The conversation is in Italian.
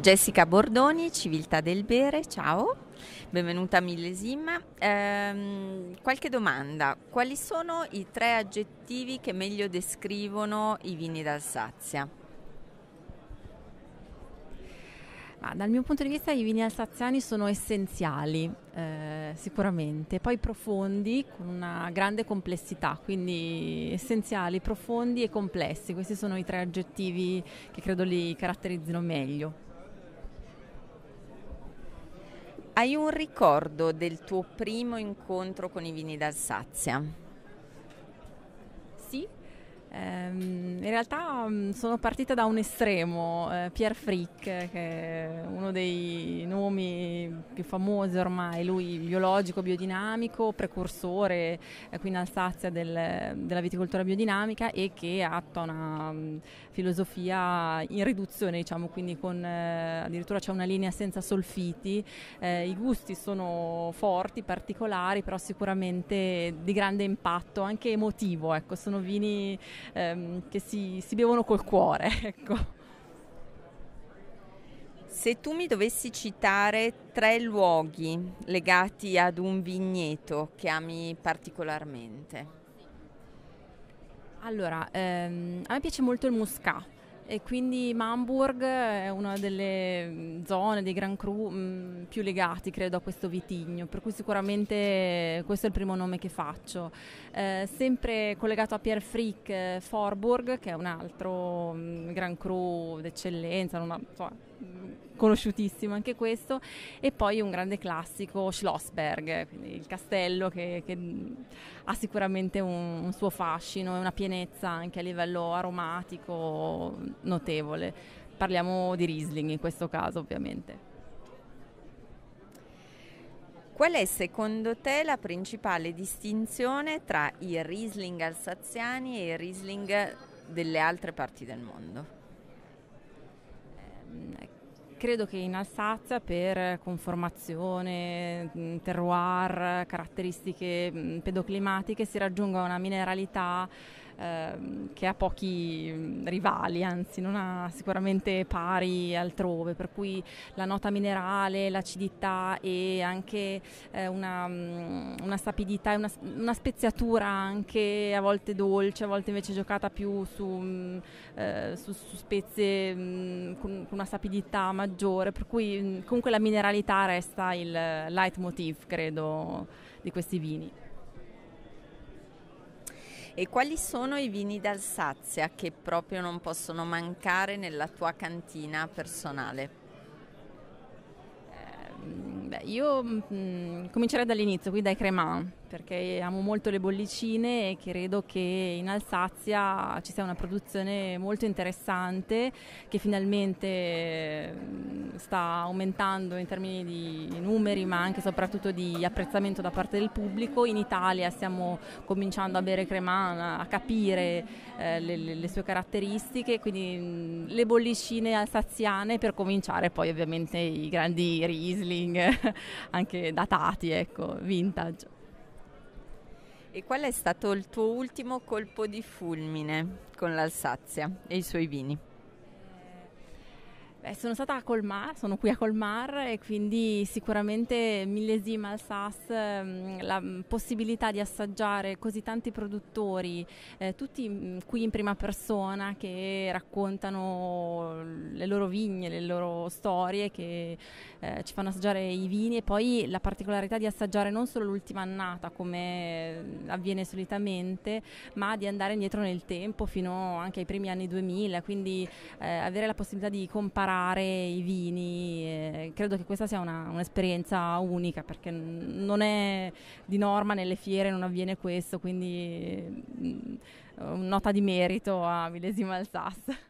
Jessica Bordoni, Civiltà del Bere, ciao, benvenuta a Millesima. Ehm, qualche domanda, quali sono i tre aggettivi che meglio descrivono i vini d'Alsazia? Ma ah, dal mio punto di vista i vini alsaziani sono essenziali, eh, sicuramente, poi profondi con una grande complessità, quindi essenziali, profondi e complessi, questi sono i tre aggettivi che credo li caratterizzino meglio. Hai un ricordo del tuo primo incontro con i vini d'Alsazia? Sì, Ehm, in realtà mm, sono partita da un estremo, eh, Pierre Frick, che è uno dei nomi più famosi ormai, lui biologico, biodinamico, precursore eh, qui in Alsazia del, della viticoltura biodinamica e che attua una mm, filosofia in riduzione, diciamo, quindi con, eh, addirittura c'è una linea senza solfiti, i gusti sono forti, particolari, però sicuramente di grande impatto, anche emotivo, ecco, sono vini ehm, che si, si, bevono col cuore. Ecco. Se tu mi dovessi citare tre luoghi legati ad un vigneto che ami particolarmente. Allora, ehm, a me piace molto il muscat, e quindi Mamburg è una delle mm, zone dei Grand Cru mh, mm, più legati credo a questo vitigno, per cui sicuramente questo è il primo nome che faccio. Eh, sempre collegato a Pierre Frick, eh, Forburg, che è un altro mh, mm, Gran Cru d'eccellenza, una, insomma, conosciutissimo anche questo, e poi un grande classico Schlossberg, il castello che, che ha sicuramente un, un suo fascino e una pienezza anche a livello aromatico notevole. Parliamo di Riesling in questo caso ovviamente. Qual è secondo te la principale distinzione tra i Riesling alsaziani e i Riesling delle altre parti del mondo? Credo che in Alsazia per conformazione, mm, terroir, caratteristiche mm, pedoclimatiche si raggiunga una mineralità Ehm, che ha pochi mm, rivali, anzi non ha sicuramente pari altrove, per cui la nota minerale, l'acidità e anche eh, una, mm, una, sapidità una, una, speziatura anche a volte dolce, a volte invece giocata più su, mh, mm, eh, su, su spezie mh, con, con una sapidità maggiore, per cui mh, comunque la mineralità resta il eh, leitmotiv, credo, di questi vini. E quali sono i vini d'Alsazia che proprio non possono mancare nella tua cantina personale? Ehm, beh, io mh, mm, comincerei dall'inizio, qui dai Cremant perché amo molto le bollicine e credo che in Alsazia ci sia una produzione molto interessante che finalmente mm, sta aumentando in termini di numeri ma anche e soprattutto di apprezzamento da parte del pubblico. In Italia stiamo cominciando a bere cremana, a capire eh, le, le, sue caratteristiche, quindi mm, le bollicine alsaziane per cominciare poi ovviamente i grandi Riesling anche datati, ecco, vintage. E qual è stato il tuo ultimo colpo di fulmine con l'Alsazia e i suoi vini? Eh, sono stata a Colmar, sono qui a Colmar e quindi sicuramente millesima Alsace eh, la mm, possibilità di assaggiare così tanti produttori, eh, tutti mm, qui in prima persona che raccontano le loro vigne, le loro storie, che eh, ci fanno assaggiare i vini e poi la particolarità di assaggiare non solo l'ultima annata come mm, avviene solitamente, ma di andare indietro nel tempo fino anche ai primi anni 2000, quindi eh, avere la possibilità di comparare comprare i vini. Eh, credo che questa sia una, un'esperienza unica perché non è di norma nelle fiere, non avviene questo, quindi mh, mm, mm, nota di merito a Millesima Alsace.